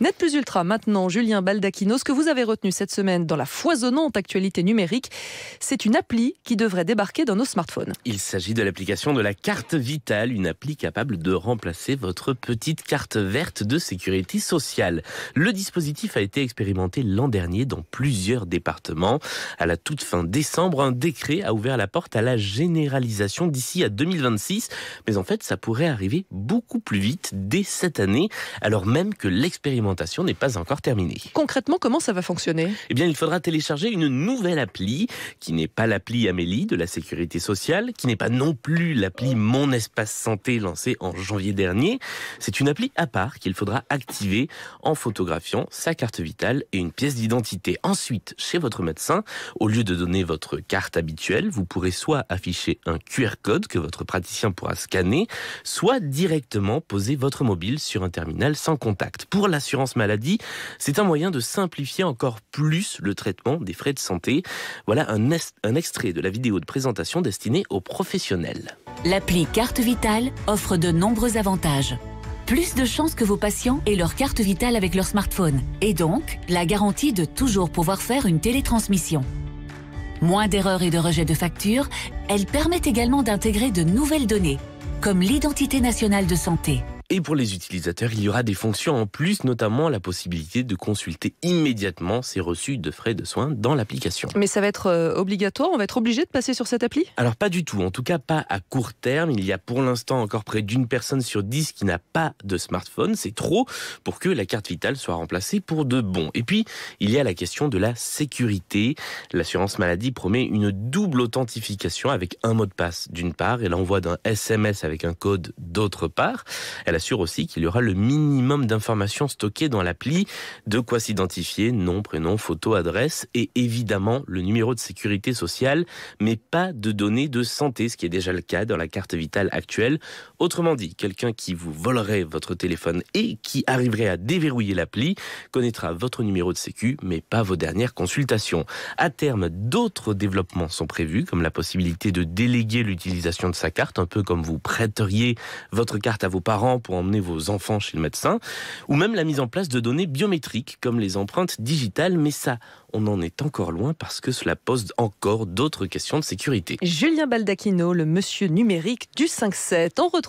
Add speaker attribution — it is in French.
Speaker 1: Net Plus Ultra, maintenant, Julien Baldacchino, ce que vous avez retenu cette semaine dans la foisonnante actualité numérique, c'est une appli qui devrait débarquer dans nos smartphones.
Speaker 2: Il s'agit de l'application de la carte vitale, une appli capable de remplacer votre petite carte verte de sécurité sociale. Le dispositif a été expérimenté l'an dernier dans plusieurs départements. À la toute fin décembre, un décret a ouvert la porte à la généralisation d'ici à 2026. Mais en fait, ça pourrait arriver beaucoup plus vite dès cette année, alors même que l'expérimentation n'est pas encore terminée.
Speaker 1: Concrètement, comment ça va fonctionner
Speaker 2: Eh bien, il faudra télécharger une nouvelle appli qui n'est pas l'appli Amélie de la Sécurité sociale, qui n'est pas non plus l'appli Mon Espace Santé lancée en janvier dernier. C'est une appli à part qu'il faudra activer en photographiant sa carte vitale et une pièce d'identité. Ensuite, chez votre médecin, au lieu de donner votre carte habituelle, vous pourrez soit afficher un QR code que votre praticien pourra scanner, soit directement poser votre mobile sur un terminal sans contact. Pour l'assurance maladie, c'est un moyen de simplifier encore plus le traitement des frais de santé. Voilà un, extrait de la vidéo de présentation destinée aux professionnels.
Speaker 3: L'appli Carte Vitale offre de nombreux avantages. Plus de chances que vos patients aient leur carte vitale avec leur smartphone, et donc la garantie de toujours pouvoir faire une télétransmission. Moins d'erreurs et de rejets de factures, elle permet également d'intégrer de nouvelles données, comme l'identité nationale de santé.
Speaker 2: Et pour les utilisateurs, il y aura des fonctions en plus, notamment la possibilité de consulter immédiatement ses reçus de frais de soins dans l'application. Mais
Speaker 3: ça va être
Speaker 1: euh, obligatoire On va être obligé de passer sur cette appli
Speaker 2: Alors pas du tout, en tout cas pas à court terme. Il y a pour l'instant encore près d'une personne sur dix qui n'a pas de smartphone. C'est trop pour que la carte vitale soit remplacée pour de bon. Et puis, il y a la question de la sécurité. L'assurance maladie promet une double authentification avec un mot de passe d'une part et l'envoi d'un SMS avec un code d'autre part assure aussi qu'il y aura le minimum d'informations stockées dans l'appli, de quoi s'identifier, nom, prénom, photo, adresse et évidemment le numéro de sécurité sociale, mais pas de données de santé, ce qui est déjà le cas dans la carte vitale actuelle. Autrement dit, quelqu'un qui vous volerait votre téléphone et qui arriverait à déverrouiller l'appli connaîtra votre numéro de sécu, mais pas vos dernières consultations. À terme, d'autres développements sont prévus, comme la possibilité de déléguer l'utilisation de sa carte, un peu comme vous prêteriez votre carte à vos parents pour emmener vos enfants chez le médecin, ou même la mise en place de données biométriques comme les empreintes digitales, mais ça, on en est encore loin parce que cela pose encore d'autres questions de sécurité.
Speaker 1: Julien Baldacchino, le monsieur numérique du 5-7.